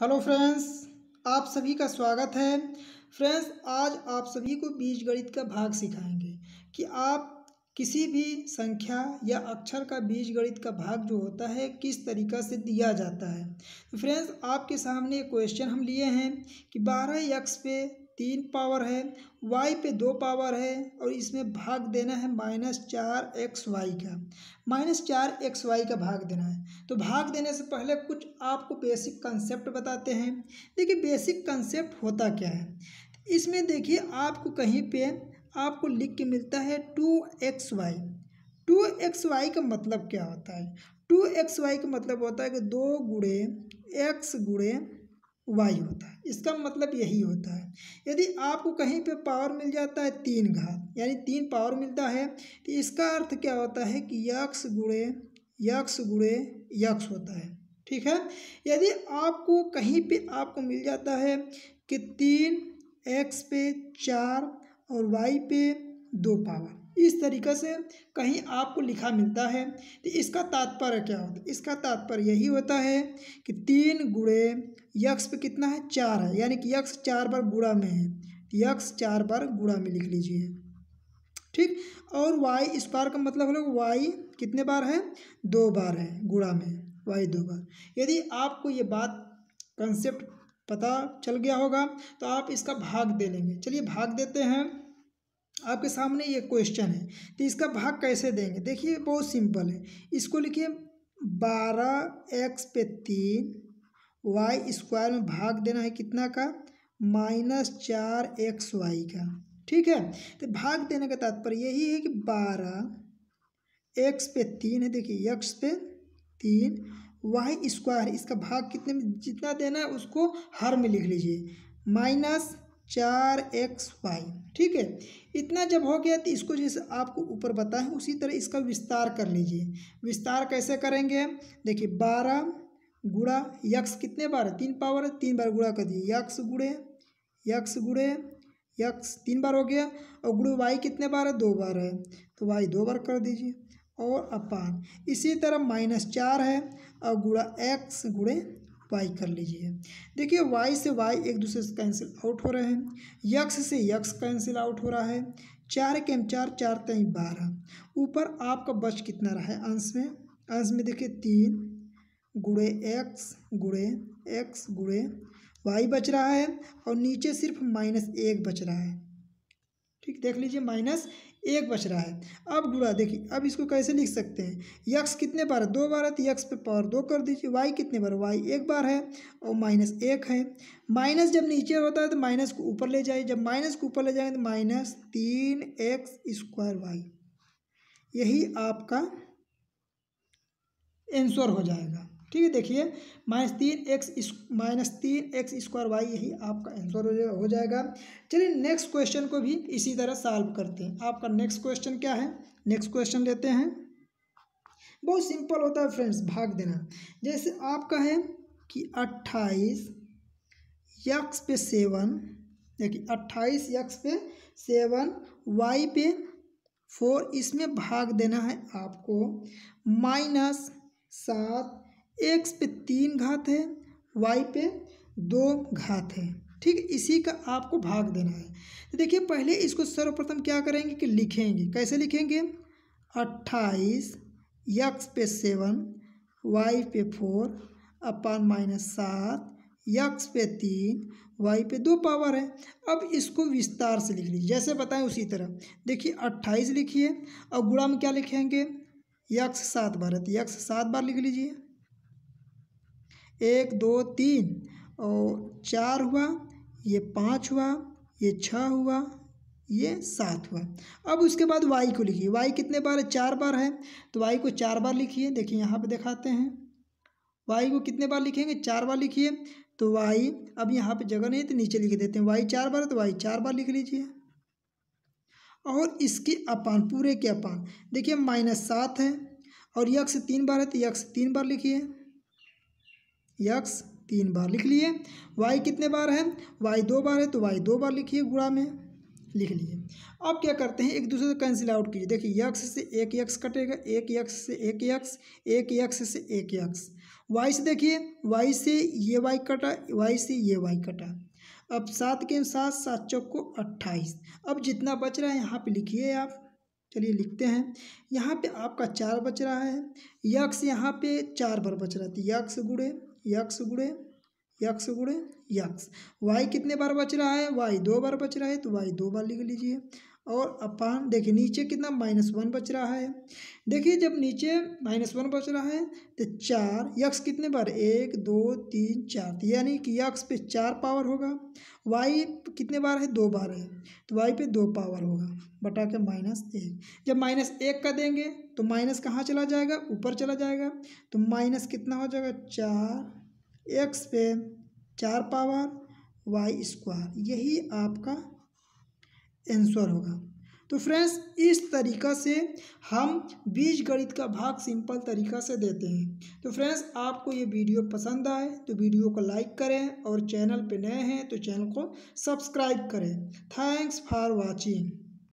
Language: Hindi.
हेलो फ्रेंड्स आप सभी का स्वागत है फ्रेंड्स आज आप सभी को बीजगणित का भाग सिखाएंगे कि आप किसी भी संख्या या अक्षर का बीजगणित का भाग जो होता है किस तरीका से दिया जाता है तो फ्रेंड्स आपके सामने क्वेश्चन हम लिए हैं कि बारह एक्स पे तीन पावर है वाई पे दो पावर है और इसमें भाग देना है माइनस चार एक्स वाई का माइनस चार एक्स वाई का भाग देना है तो भाग देने से पहले कुछ आपको बेसिक कंसेप्ट बताते हैं देखिए बेसिक कंसेप्ट होता क्या है इसमें देखिए आपको कहीं पे आपको लिख के मिलता है two X Y two X Y का मतलब क्या होता है टू एक्स वाई का मतलब होता है कि दो गुड़े एक्स गुड़े वायु होता है इसका मतलब यही होता है यदि आपको कहीं पे पावर मिल जाता है तीन घात यानी तीन पावर मिलता है तो इसका अर्थ क्या होता है कि यक्ष गुड़े यक्ष गुड़े यक्ष होता है ठीक है यदि आपको कहीं पे आपको मिल जाता है कि तीन एक्स पे चार और वाई पे दो पावर इस तरीके से कहीं आपको लिखा मिलता है तो इसका तात्पर्य क्या होता है इसका तात्पर्य यही होता है कि तीन गुड़े यक्ष पे कितना है चार है यानी कि यक्ष चार बार गुड़ा में है तो यक्ष चार बार गुड़ा में लिख लीजिए ठीक और वाई स्पार का मतलब है वाई कितने बार है दो बार है गुड़ा में वाई दो बार यदि आपको ये बात कंसेप्ट पता चल गया होगा तो आप इसका भाग दे लेंगे चलिए भाग देते हैं आपके सामने ये क्वेश्चन है तो इसका भाग कैसे देंगे देखिए बहुत सिंपल है इसको लिखिए बारह एक्स पे तीन वाई स्क्वायर में भाग देना है कितना का माइनस चार एक्स वाई का ठीक है तो भाग देने का तात्पर्य यही है कि बारह एक्स पे तीन है देखिए एक्स पे तीन वाई स्क्वायर इसका भाग कितने में जितना देना है उसको हर में लिख लीजिए माइनस चार एक्स वाई ठीक है इतना जब हो गया तो इसको जैसे आपको ऊपर बताएं उसी तरह इसका विस्तार कर लीजिए विस्तार कैसे करेंगे देखिए बारह गुड़ा यक्स कितने बार है तीन पावर है तीन बार गुड़ा कर दिए यक्स गुड़े यक्स गुड़े यक्स तीन बार हो गया और गुड़े वाई कितने बार है दो बार है तो वाई दो बार कर दीजिए और अपान इसी तरह माइनस चार है और गुड़ा एक्स गुड़े वाई कर लीजिए देखिए वाई से वाई एक दूसरे से कैंसिल आउट हो रहे हैं यक्स से यक्स कैंसिल आउट हो रहा है चार के एम चार चार तई तो बारह ऊपर आपका बच कितना रहा है अंश में अंश में देखिए तीन गुड़े एक्स गुड़े एक्स गुड़े वाई बच रहा है और नीचे सिर्फ माइनस एक बच रहा है ठीक देख लीजिए माइनस एक बच रहा है अब गुड़ा देखिए अब इसको कैसे लिख सकते हैं यक्स कितने बार है दो बार है तो यक्स पे पावर दो कर दीजिए वाई कितने बार वाई एक बार है और माइनस एक है माइनस जब नीचे होता है तो माइनस को ऊपर ले जाइए जब माइनस को ऊपर ले जाएंगे तो माइनस तीन एक्स स्क्वायर वाई यही आपका एंसर हो जाएगा ठीक है देखिए माइनस तीन एक्स माइनस तीन एक्स स्क्वायर वाई यही आपका आंसर हो जाएगा चलिए नेक्स्ट क्वेश्चन को भी इसी तरह सॉल्व करते हैं आपका नेक्स्ट क्वेश्चन क्या है नेक्स्ट क्वेश्चन लेते हैं बहुत सिंपल होता है फ्रेंड्स भाग देना जैसे आपका है कि अट्ठाईस यक्स पे सेवन देखिए अट्ठाईस यक्स पे सेवन वाई पे फोर इसमें भाग देना है आपको माइनस सात एक्स पे तीन घात है वाई पे दो घात है ठीक इसी का आपको भाग देना है तो देखिए पहले इसको सर्वप्रथम क्या करेंगे कि लिखेंगे कैसे लिखेंगे अट्ठाईस यक्स पे सेवन वाई पे फोर अपान माइनस सात यक्स पे तीन वाई पे दो पावर है अब इसको विस्तार से लिख लीजिए जैसे बताएं उसी तरह देखिए अट्ठाईस लिखिए और गुड़ा में क्या लिखेंगे यक्स सात बार है तो यक्स सात बार लिख लीजिए एक दो तीन और चार हुआ ये पाँच हुआ ये छः हुआ ये सात हुआ अब उसके बाद वाई को लिखिए वाई कितने बार है चार बार है तो वाई को चार बार लिखिए देखिए यहाँ पे दिखाते हैं वाई को कितने बार लिखेंगे चार बार लिखिए तो वाई अब यहाँ पे जगह नहीं तो नीचे लिख देते हैं वाई चार बार है तो वाई चार बार लिख लीजिए और इसके अपान पूरे के अपान देखिए माइनस सात है और यक्स तीन बार है तो यक्स तीन बार लिखिए यक्स तीन बार लिख लिए वाई कितने बार है वाई दो बार है तो वाई दो बार लिखिए गुड़ा में लिख लिए अब क्या करते हैं एक दूसरे से कैंसिल आउट कीजिए देखिए यक्स से एक यक्स कटेगा एक यक्स से एक यक्स एक यक्स से एक यक्स वाई से देखिए वाई से ये वाई कटा वाई से ये वाई कटा अब सात के सात सात चौक को अट्ठाईस अब जितना बच रहा है यहाँ पे लिखिए आप चलिए लिखते हैं यहाँ पे आपका चार बच रहा है यक्स यहाँ पे चार बार बच रहा है तो यक्स गुड़े यक्स गुड़े यक्स गुड़े यक्स वाई कितने बार बच रहा है वाई दो बार बच रहा है तो वाई दो बार लिख लीजिए और अपान देखिए नीचे कितना माइनस वन बच रहा है देखिए जब नीचे माइनस वन बच रहा है तो चार यक्स कितने बार एक दो तीन चार तो यानी कि यक्स पे चार पावर होगा वाई कितने बार है दो बार है तो वाई पे दो पावर होगा बटा के माइनस एक जब माइनस एक का देंगे तो माइनस कहाँ चला जाएगा ऊपर चला जाएगा तो माइनस कितना हो जाएगा चार एक्स पे चार पावर वाई स्क्वायर यही आपका आंसर होगा तो फ्रेंड्स इस तरीका से हम बीज गणित का भाग सिंपल तरीका से देते हैं तो फ्रेंड्स आपको ये वीडियो पसंद आए तो वीडियो को लाइक करें और चैनल पर नए हैं तो चैनल को सब्सक्राइब करें थैंक्स फॉर वाचिंग